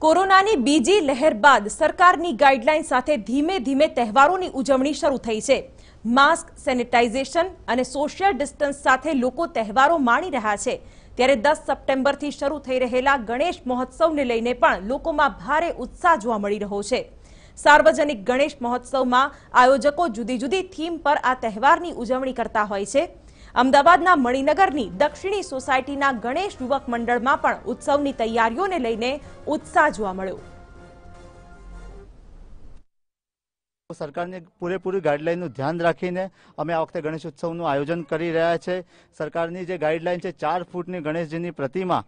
કોરોનાની બીજી લહેર બાદ સરકારની ગાઈડલાઇન સાથે ધીમે ધીમે તહેવારોની ઉજવણી શરૂ થઈ છે માસ્ક સેનિટાઇઝેશન અને સોશિયલ ડિસ્ટન્સ સાથે લોકો તહેવારો માણી રહ્યા છે ત્યારે દસ સપ્ટેમ્બરથી શરૂ થઈ રહેલા ગણેશ મહોત્સવને લઈને પણ લોકોમાં ભારે ઉત્સાહ જોવા મળી રહ્યો છે સાર્વજનિક ગણેશ મહોત્સવમાં આયોજકો જુદી જુદી થીમ પર આ તહેવારની ઉજવણી કરતા હોય છે અમદાવાદના મણિનગરની દક્ષિણી સોસાયટીના ગણેશ યુવક મંડળમાં પણ ઉત્સવની તૈયારીઓને લઈને ઉત્સાહ જોવા મળ્યો સરકારની પૂરેપૂરી ગાઈડલાઇનનું ધ્યાન રાખીને અમે આ વખતે ગણેશ ઉત્સવનું આયોજન કરી રહ્યા છે સરકારની જે ગાઈડલાઇન છે ચાર ફૂટની ગણેશજીની પ્રતિમા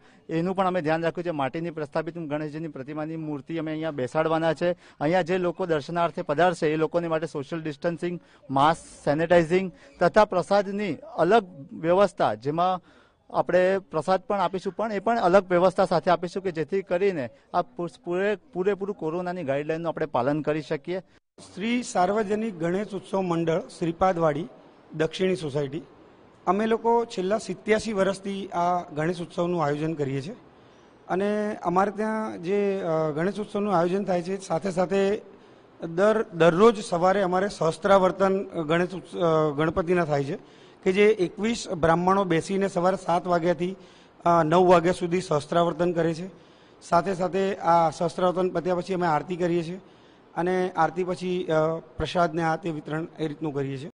એનું પણ અમે ધ્યાન રાખ્યું છે માટીની પ્રસ્થાપિત ગણેશજીની પ્રતિમાની મૂર્તિ અમે અહીંયા બેસાડવાના છે અહીંયા જે લોકો દર્શનાર્થે પધારશે એ લોકોને માટે સોશિયલ ડિસ્ટન્સિંગ માસ્ક સેનેટાઇઝિંગ તથા પ્રસાદની અલગ વ્યવસ્થા જેમાં આપણે પ્રસાદ પણ આપીશું પણ એ પણ અલગ વ્યવસ્થા સાથે આપીશું કે જેથી કરીને આ પૂરેપૂરું કોરોનાની ગાઈડલાઇનનું આપણે પાલન કરી શકીએ શ્રી સાર્વજનિક ગણેશ ઉત્સવ મંડળ શ્રીપાદવાડી દક્ષિણી સોસાયટી અમે લોકો છેલ્લા સિત્યાસી વર્ષથી આ ગણેશ ઉત્સવનું આયોજન કરીએ છીએ અને અમારે ત્યાં જે ગણેશ ઉત્સવનું આયોજન થાય છે સાથે સાથે દર દરરોજ સવારે અમારે સહસ્ત્રાવર્તન ગણેશ ગણપતિના થાય છે કે જે એકવીસ બ્રાહ્મણો બેસીને સવારે સાત વાગ્યાથી નવ વાગ્યા સુધી સહસ્ત્રાવર્તન કરે છે સાથે સાથે આ સહસ્ત્રાવર્તન પત્યા પછી અમે આરતી કરીએ છીએ અને આરતી પછી પ્રસાદને આ તે વિતરણ એ રીતનું કરીએ છીએ